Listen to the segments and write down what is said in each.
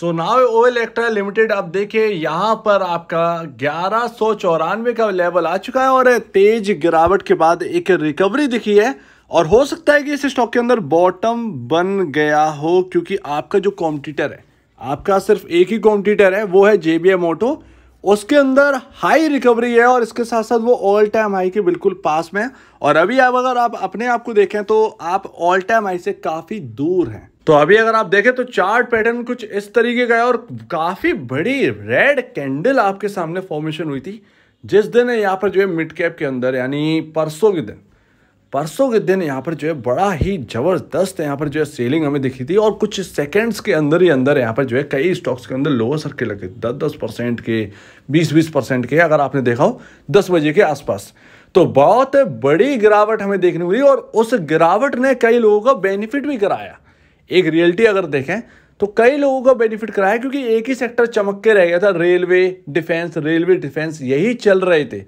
सो now oil extra limited अब देखिए यहाँ पर आपका ग्यारह सौ चौरानवे का लेवल आ चुका है और तेज गिरावट के बाद एक रिकवरी दिखी है और हो सकता है कि इस स्टॉक के अंदर बॉटम बन गया हो क्योंकि आपका जो कॉम्पिटिटर है आपका सिर्फ एक ही कॉम्पिटिटर है वो है जेबीए मोटो उसके अंदर हाई रिकवरी है और इसके साथ साथ वो ऑल टाइम हाई के बिल्कुल पास में है और अभी अब अगर आप अपने आप को देखें तो आप ऑल टाइम हाई से काफ़ी दूर हैं तो अभी अगर आप देखें तो चार्ट पैटर्न कुछ इस तरीके का है और काफ़ी बड़ी रेड कैंडल आपके सामने फॉर्मेशन हुई थी जिस दिन है यहाँ पर जो है मिड कैप के अंदर यानी परसों के दिन परसों के दिन यहाँ पर जो है बड़ा ही ज़बरदस्त यहाँ पर जो है सेलिंग हमें दिखी थी और कुछ सेकेंड्स के अंदर ही अंदर यहाँ पर जो है कई स्टॉक्स के अंदर लोअर सर्किल लगे दस दस परसेंट के बीस बीस परसेंट के अगर आपने देखा हो दस बजे के आसपास तो बहुत बड़ी गिरावट हमें देखने हुई मिली और उस गिरावट ने कई लोगों का बेनिफिट भी कराया एक रियलिटी अगर देखें तो कई लोगों का बेनिफिट कराया क्योंकि एक ही सेक्टर चमक के रह गया था रेलवे डिफेंस रेलवे डिफेंस यही चल रहे थे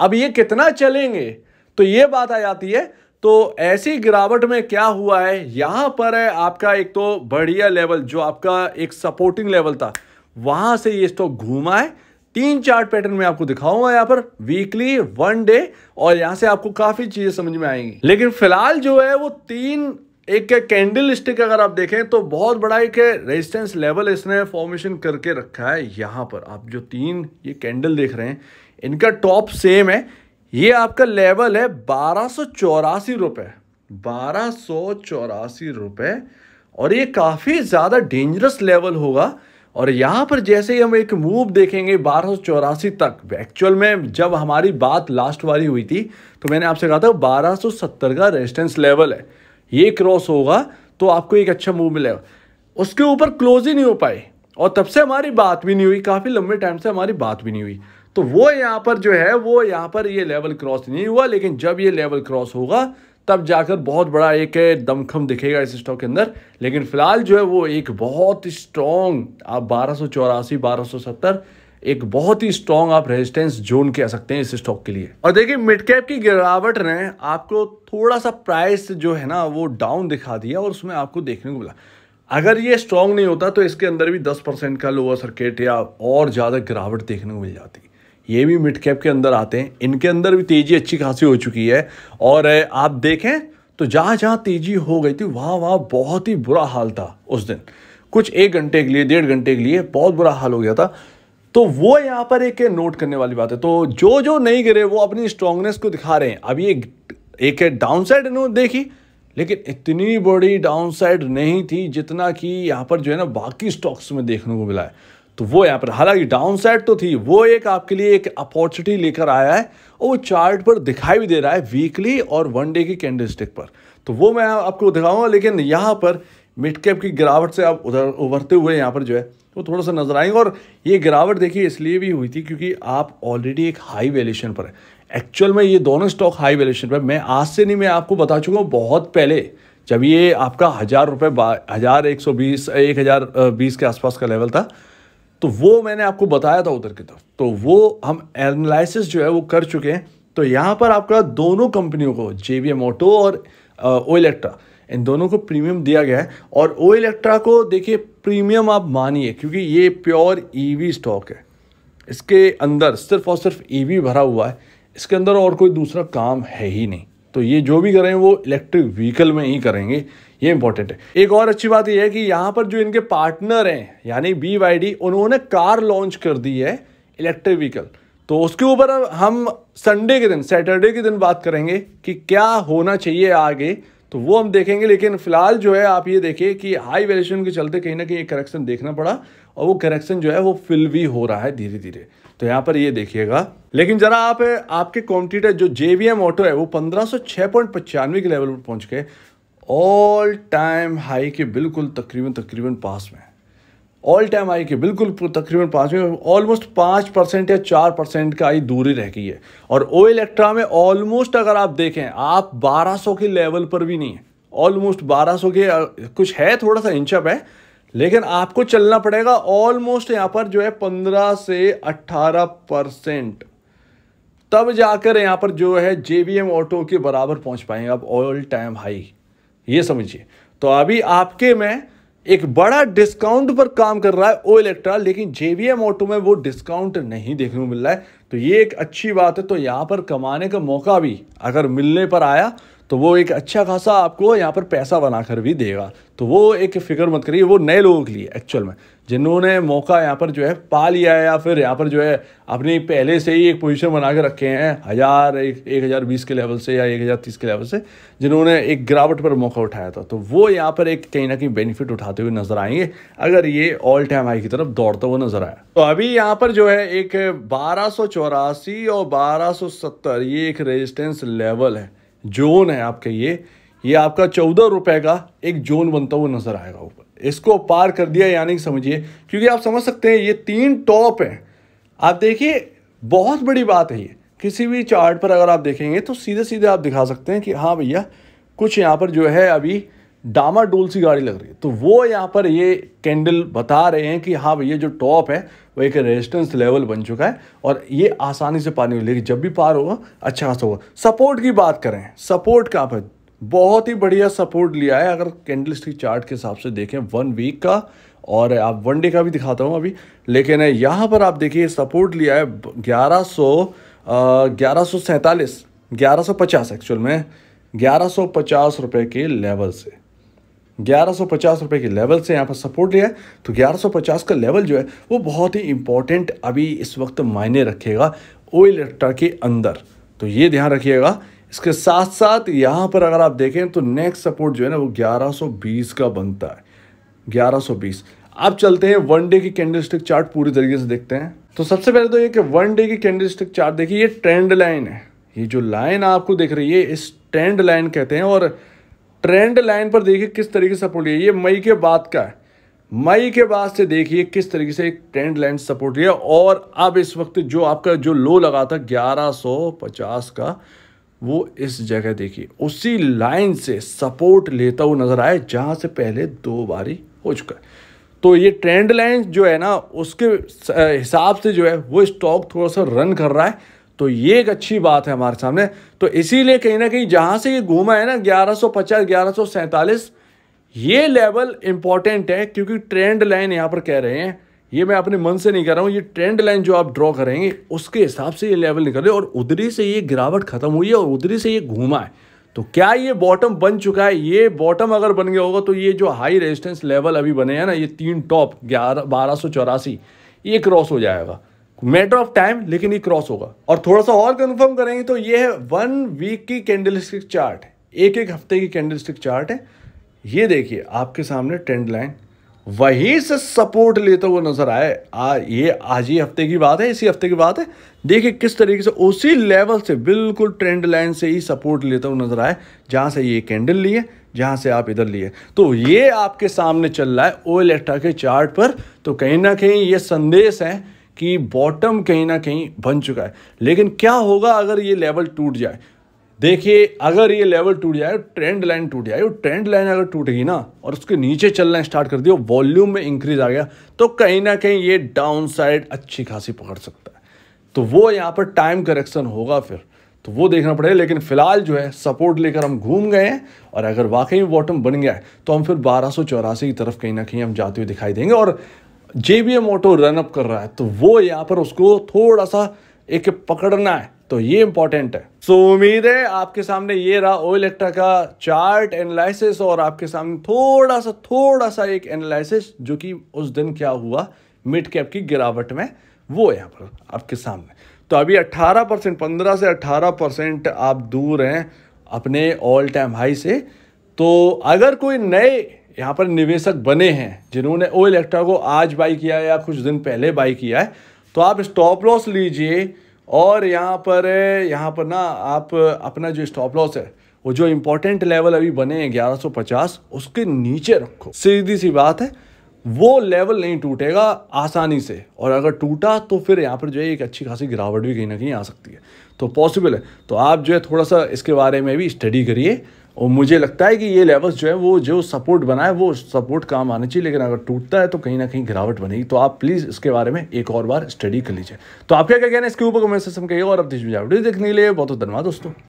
अब ये कितना चलेंगे तो ये बात आ जाती है तो ऐसी गिरावट में क्या हुआ है यहाँ पर है आपका एक तो बढ़िया लेवल जो आपका एक सपोर्टिंग लेवल था वहाँ से ये स्टॉक घूमा है तीन चार्ट पैटर्न में आपको दिखाऊंगा यहाँ पर वीकली वन डे और यहाँ से आपको काफ़ी चीज़ें समझ में आएंगी लेकिन फिलहाल जो है वो तीन एक कैंडल स्टिक अगर आप देखें तो बहुत बड़ा एक रेजिस्टेंस लेवल इसने फॉर्मेशन करके रखा है यहाँ पर आप जो तीन ये कैंडल देख रहे हैं इनका टॉप सेम है ये आपका लेवल है बारह सौ चौरासी रुपये बारह सौ चौरासी रुपये और ये काफ़ी ज़्यादा डेंजरस लेवल होगा और यहाँ पर जैसे ही हम एक मूव देखेंगे बारह चौरासी तक एक्चुअल में जब हमारी बात लास्ट वाली हुई थी तो मैंने आपसे कहा था बारह सौ सत्तर का रेजिस्टेंस लेवल है ये क्रॉस होगा तो आपको एक अच्छा मूव मिलेगा उसके ऊपर क्लोज ही नहीं हो पाए और तब से हमारी बात भी नहीं हुई काफ़ी लंबे टाइम से हमारी बात भी नहीं हुई तो वो यहाँ पर जो है वो यहाँ पर ये लेवल क्रॉस नहीं हुआ लेकिन जब ये लेवल क्रॉस होगा तब जाकर बहुत बड़ा एक दमखम दिखेगा इस स्टॉक के अंदर लेकिन फिलहाल जो है वो एक बहुत स्ट्रॉन्ग आप बारह सौ चौरासी बारह सौ सत्तर एक बहुत ही स्ट्रॉन्ग आप रेजिस्टेंस जोन कह सकते हैं इस स्टॉक के लिए और देखिए मिड कैप की गिरावट ने आपको थोड़ा सा प्राइस जो है ना वो डाउन दिखा दिया और उसमें आपको देखने को मिला अगर ये स्ट्रांग नहीं होता तो इसके अंदर भी 10 परसेंट का लोअर सर्किट या और ज़्यादा गिरावट देखने को मिल जाती ये भी मिड कैप के अंदर आते हैं इनके अंदर भी तेज़ी अच्छी खासी हो चुकी है और आप देखें तो जहाँ जहाँ तेज़ी हो गई थी वहाँ वहाँ बहुत ही बुरा हाल था उस दिन कुछ एक घंटे के लिए डेढ़ घंटे के लिए बहुत बुरा हाल हो गया था तो वो यहाँ पर एक नोट करने वाली बात है तो जो जो नहीं गिरे वो अपनी स्ट्रांगनेस को दिखा रहे हैं अभी एक एक डाउन साइड इन्होंने देखी लेकिन इतनी बड़ी डाउन साइड नहीं थी जितना कि यहाँ पर जो है ना बाकी स्टॉक्स में देखने को मिला है तो वो यहाँ पर हालांकि डाउन साइड तो थी वो एक आपके लिए एक अपॉर्चुनिटी लेकर आया है और वो चार्ट पर दिखाई भी दे रहा है वीकली और वन डे की कैंडल पर तो वो मैं आपको दिखाऊंगा लेकिन यहाँ पर मिड कैप की गिरावट से अब उधर उभरते हुए यहाँ पर जो है वो थोड़ा सा नजर आएंगे और ये गिरावट देखिए इसलिए भी हुई थी क्योंकि आप ऑलरेडी एक हाई वैल्यूशन पर है एक्चुअल में ये दोनों स्टॉक हाई वैल्यूशन पर मैं आज से नहीं मैं आपको बता चुका हूँ बहुत पहले जब ये आपका हज़ार रुपये हज़ार एक सौ बीस एक हज़ार बीस के आसपास का लेवल था तो वो मैंने आपको बताया था उधर की तरफ तो वो हम एनालिसिस जो है वो कर चुके हैं तो यहाँ पर आपका दोनों कंपनियों को जे बी एम ऑटो और ओ इलेक्ट्रा इन दोनों को प्रीमियम दिया गया है और ओ इलेक्ट्रा को देखिए प्रीमियम आप मानिए क्योंकि ये प्योर ईवी स्टॉक है इसके अंदर सिर्फ और सिर्फ ईवी e भरा हुआ है इसके अंदर और कोई दूसरा काम है ही नहीं तो ये जो भी करें वो इलेक्ट्रिक व्हीकल में ही करेंगे ये इंपॉर्टेंट है एक और अच्छी बात यह है कि यहाँ पर जो इनके पार्टनर हैं यानी बी वाई डी उन्होंने कार लॉन्च कर दी है इलेक्ट्रिक व्हीकल तो उसके ऊपर हम संडे के दिन सैटरडे के दिन बात करेंगे कि क्या होना चाहिए आगे तो वो हम देखेंगे लेकिन फिलहाल जो है आप ये देखिए कि हाई वैल्यूशन के चलते कहीं ना कहीं एक करेक्शन देखना पड़ा और वो करेक्शन जो है वो फिल भी हो रहा है धीरे धीरे तो यहाँ पर ये देखिएगा लेकिन जरा आप आपके कॉम्पिटिटर जो जे ऑटो है वो पंद्रह सौ के लेवल पर पहुँच गए ऑल टाइम हाई के बिल्कुल तकरीबन तकरीबन पास में ऑल टाइम आई की बिल्कुल तकरीबन पाँचवीं ऑलमोस्ट पाँच परसेंट या चार परसेंट का आई दूरी रह गई है और ओ इलेक्ट्रा में ऑलमोस्ट अगर आप देखें आप 1200 के लेवल पर भी नहीं है ऑलमोस्ट 1200 के कुछ है थोड़ा सा इंचअप है लेकिन आपको चलना पड़ेगा ऑलमोस्ट यहाँ पर जो है पंद्रह से अट्ठारह परसेंट तब जाकर यहाँ पर जो है जे ऑटो के बराबर पहुँच पाएंगे आप ऑल टाइम हाई ये समझिए तो अभी आपके में एक बड़ा डिस्काउंट पर काम कर रहा है ओ इलेक्ट्रा लेकिन जेवीएम ऑटो में वो डिस्काउंट नहीं देखने को मिल रहा है तो ये एक अच्छी बात है तो यहाँ पर कमाने का मौका भी अगर मिलने पर आया तो वो एक अच्छा खासा आपको यहाँ पर पैसा बनाकर भी देगा तो वो एक फिक्र मत करिए वो नए लोगों के लिए एक्चुअल में जिन्होंने मौका यहाँ पर जो है पा लिया है या फिर यहाँ पर जो है अपनी पहले से ही एक पोजीशन बना के रखे हैं हज़ार एक एक हज़ार बीस के लेवल से या एक हज़ार तीस के लेवल से जिन्होंने एक गिरावट पर मौका उठाया था तो वो यहाँ पर एक कहीं ना कहीं बेनिफिट उठाते हुए नजर आएंगे अगर ये ऑल टाइम हाई की तरफ दौड़ता हुआ नजर आया तो अभी यहाँ पर जो है एक बारह और बारह ये एक रेजिस्टेंस लेवल है जोन है आपका ये ये आपका चौदह रुपये का एक जोन बनता हुआ नज़र आएगा ऊपर इसको पार कर दिया यानी कि समझिए क्योंकि आप समझ सकते हैं ये तीन टॉप हैं आप देखिए बहुत बड़ी बात है ये किसी भी चार्ट पर अगर आप देखेंगे तो सीधे सीधे आप दिखा सकते हैं कि हाँ भैया कुछ यहाँ पर जो है अभी डामा डोल सी गाड़ी लग रही है तो वो यहाँ पर ये कैंडल बता रहे हैं कि हाँ भैया जो टॉप है वो एक रेजिस्टेंस लेवल बन चुका है और ये आसानी से पानी लेकिन जब भी पार होगा अच्छा खासा होगा सपोर्ट की बात करें सपोर्ट कहाँ पर बहुत ही बढ़िया सपोर्ट लिया है अगर कैंडल स्टिक चार्ट के हिसाब से देखें वन वीक का और आप वन डे का भी दिखाता हूँ अभी लेकिन यहाँ पर आप देखिए सपोर्ट लिया है ग्यारह सौ ग्यारह सौ सैंतालीस ग्यारह सौ पचास एक्चुअल में ग्यारह सौ पचास रुपये के लेवल से 1150 रुपए के लेवल से यहाँ पर सपोर्ट लिया है तो 1150 का लेवल जो है वो बहुत ही इंपॉर्टेंट अभी इस वक्त मायने रखेगा ऑयल एक्टर के अंदर तो ये ध्यान रखिएगा इसके साथ साथ यहाँ पर अगर आप देखें तो नेक्स्ट सपोर्ट जो है ना वो 1120 का बनता है 1120 अब चलते हैं वन डे की कैंडलस्टिक चार्ट पूरी तरीके से देखते हैं तो सबसे पहले तो ये कि वन डे की कैंडलस्टिक चार्ट देखिए ये ट्रेंड लाइन है ये जो लाइन आपको देख रही है इस ट्रेंड लाइन कहते हैं और ट्रेंड लाइन पर देखिए किस तरीके से सपोर्ट लिया ये मई के बाद का है मई के बाद से देखिए किस तरीके से एक ट्रेंड लाइन सपोर्ट लिया और अब इस वक्त जो आपका जो लो लगा था 1150 का वो इस जगह देखिए उसी लाइन से सपोर्ट लेता हुआ नजर आए जहां से पहले दो बारी हो चुका है तो ये ट्रेंड लाइन जो है ना उसके हिसाब से जो है वो स्टॉक थोड़ा सा रन कर रहा है तो ये एक अच्छी बात है हमारे सामने तो इसीलिए कहीं ना कहीं जहाँ से ये घूमा है ना 1150 1147 ये लेवल इंपॉर्टेंट है क्योंकि ट्रेंड लाइन यहाँ पर कह रहे हैं ये मैं अपने मन से नहीं कर रहा हूँ ये ट्रेंड लाइन जो आप ड्रॉ करेंगे उसके हिसाब से ये लेवल निकल रहे और उधरी से ये गिरावट खत्म हुई है और उधरी से ये घूमा है तो क्या ये बॉटम बन चुका है ये बॉटम अगर बन गया होगा तो ये जो हाई रेजिस्टेंस लेवल अभी बने हैं ना ये तीन टॉप ग्यारह बारह सौ चौरासी ये क्रॉस हो जाएगा मैटर ऑफ टाइम लेकिन ये क्रॉस होगा और थोड़ा सा और कंफर्म करेंगे तो ये है वन वीक की कैंडल स्टिक चार्ट एक एक हफ्ते की स्टिक चार्ट है ये देखिए आपके सामने ट्रेंड लाइन वहीं से सपोर्ट लेते हुए नजर आए आ ये आज ही हफ्ते की बात है इसी हफ्ते की बात है देखिए किस तरीके से उसी लेवल से बिल्कुल ट्रेंड लाइन से ही सपोर्ट लेते हुए नजर आए जहां से ये कैंडल लिए जहां से आप इधर लिए तो ये आपके सामने चल रहा है ओ के चार्ट पर तो कहीं ना कहीं ये संदेश है कि बॉटम कहीं ना कहीं बन चुका है लेकिन क्या होगा अगर ये लेवल टूट जाए देखिए अगर ये लेवल टूट जाए ट्रेंड लाइन टूट जाए और ट्रेंड लाइन अगर टूटेगी ना और उसके नीचे चलना स्टार्ट कर दिया वॉल्यूम में इंक्रीज आ गया तो कहीं ना कहीं ये डाउन साइड अच्छी खासी पकड़ सकता है तो वो यहाँ पर टाइम करेक्शन होगा फिर तो वो देखना पड़ेगा लेकिन फिलहाल जो है सपोर्ट लेकर हम घूम गए हैं और अगर वाकई में बॉटम बन गया है तो हम फिर बारह की तरफ कहीं ना कहीं हम जाते हुए दिखाई देंगे और जेबीएम ऑटो रनअप कर रहा है तो वो यहाँ पर उसको थोड़ा सा एक पकड़ना है तो ये इंपॉर्टेंट है सो so, उम्मीद है आपके सामने ये रहा ओ इलेक्ट्रा का चार्ट एनालिसिस और आपके सामने थोड़ा सा थोड़ा सा एक एनालिसिस जो कि उस दिन क्या हुआ मिड कैप की गिरावट में वो यहाँ पर आपके सामने तो अभी 18 परसेंट पंद्रह से 18 परसेंट आप दूर हैं अपने ऑल टाइम हाई से तो अगर कोई नए यहाँ पर निवेशक बने हैं जिन्होंने ओ इलेक्ट्रा को आज बाई किया है या कुछ दिन पहले बाई किया है तो आप स्टॉप लॉस लीजिए और यहाँ पर यहाँ पर ना आप अपना जो स्टॉप लॉस है वो जो इम्पोर्टेंट लेवल अभी बने हैं 1150 उसके नीचे रखो सीधी सी बात है वो लेवल नहीं टूटेगा आसानी से और अगर टूटा तो फिर यहाँ पर जो है एक अच्छी खासी गिरावट भी कहीं ना कहीं आ सकती है तो पॉसिबल है तो आप जो है थोड़ा सा इसके बारे में भी स्टडी करिए और मुझे लगता है कि ये लेवल्स जो है वो जो सपोर्ट बना है वो सपोर्ट काम आना चाहिए लेकिन अगर टूटता है तो कहीं ना कहीं गिरावट बनेगी तो आप प्लीज़ इसके बारे में एक और बार स्टडी कर लीजिए तो आप क्या कहना है इसके ऊपर कमेंट सेक्शन कहिएगा और अब देखने के लिए बहुत बहुत धन्यवाद दोस्तों